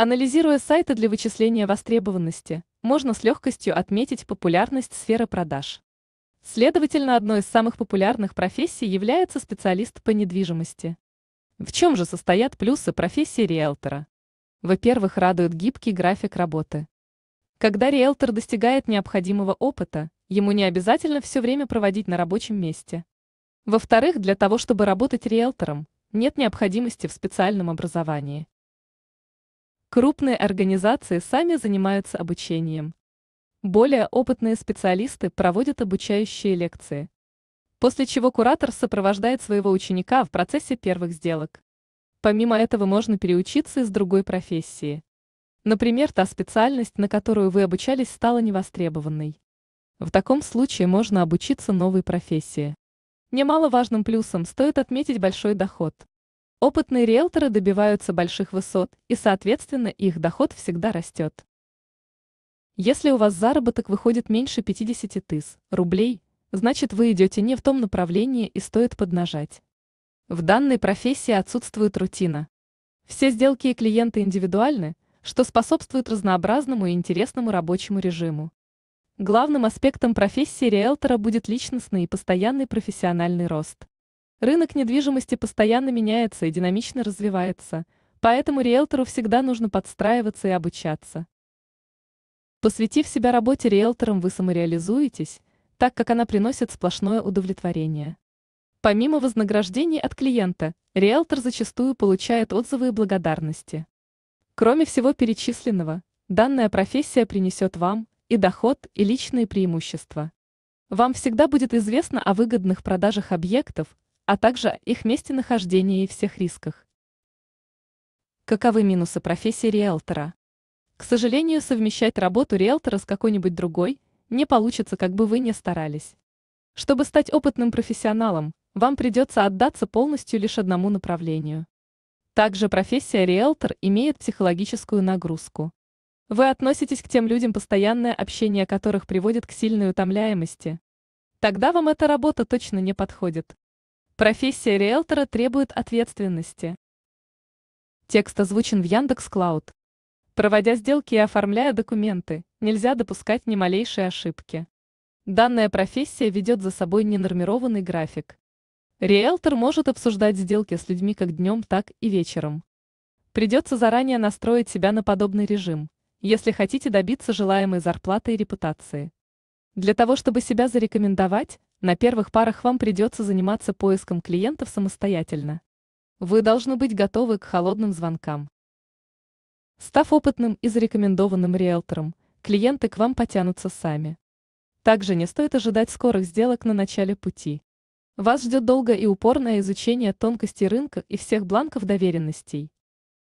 Анализируя сайты для вычисления востребованности, можно с легкостью отметить популярность сферы продаж. Следовательно, одной из самых популярных профессий является специалист по недвижимости. В чем же состоят плюсы профессии риэлтора? Во-первых, радует гибкий график работы. Когда риэлтор достигает необходимого опыта, ему не обязательно все время проводить на рабочем месте. Во-вторых, для того, чтобы работать риэлтором, нет необходимости в специальном образовании. Крупные организации сами занимаются обучением. Более опытные специалисты проводят обучающие лекции. После чего куратор сопровождает своего ученика в процессе первых сделок. Помимо этого можно переучиться из другой профессии. Например, та специальность, на которую вы обучались, стала невостребованной. В таком случае можно обучиться новой профессии. Немаловажным плюсом стоит отметить большой доход. Опытные риэлторы добиваются больших высот, и, соответственно, их доход всегда растет. Если у вас заработок выходит меньше 50 тыс. рублей, значит вы идете не в том направлении и стоит поднажать. В данной профессии отсутствует рутина. Все сделки и клиенты индивидуальны, что способствует разнообразному и интересному рабочему режиму. Главным аспектом профессии риэлтора будет личностный и постоянный профессиональный рост. Рынок недвижимости постоянно меняется и динамично развивается, поэтому риэлтору всегда нужно подстраиваться и обучаться. Посвятив себя работе риэлтором, вы самореализуетесь, так как она приносит сплошное удовлетворение. Помимо вознаграждений от клиента, риэлтор зачастую получает отзывы и благодарности. Кроме всего перечисленного, данная профессия принесет вам и доход, и личные преимущества. Вам всегда будет известно о выгодных продажах объектов, а также их месте нахождения и всех рисках. Каковы минусы профессии риэлтора? К сожалению, совмещать работу риэлтора с какой-нибудь другой не получится, как бы вы ни старались. Чтобы стать опытным профессионалом, вам придется отдаться полностью лишь одному направлению. Также профессия риэлтор имеет психологическую нагрузку. Вы относитесь к тем людям, постоянное общение которых приводит к сильной утомляемости. Тогда вам эта работа точно не подходит. Профессия риэлтора требует ответственности. Текст озвучен в Яндекс Клауд. Проводя сделки и оформляя документы, нельзя допускать ни малейшей ошибки. Данная профессия ведет за собой ненормированный график. Риэлтор может обсуждать сделки с людьми как днем, так и вечером. Придется заранее настроить себя на подобный режим, если хотите добиться желаемой зарплаты и репутации. Для того, чтобы себя зарекомендовать, на первых парах вам придется заниматься поиском клиентов самостоятельно. Вы должны быть готовы к холодным звонкам. Став опытным и зарекомендованным риэлтором, клиенты к вам потянутся сами. Также не стоит ожидать скорых сделок на начале пути. Вас ждет долгое и упорное изучение тонкостей рынка и всех бланков доверенностей.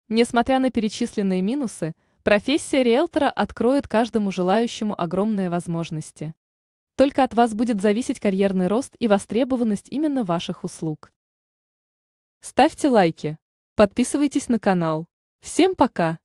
Несмотря на перечисленные минусы, профессия риэлтора откроет каждому желающему огромные возможности. Только от вас будет зависеть карьерный рост и востребованность именно ваших услуг. Ставьте лайки. Подписывайтесь на канал. Всем пока!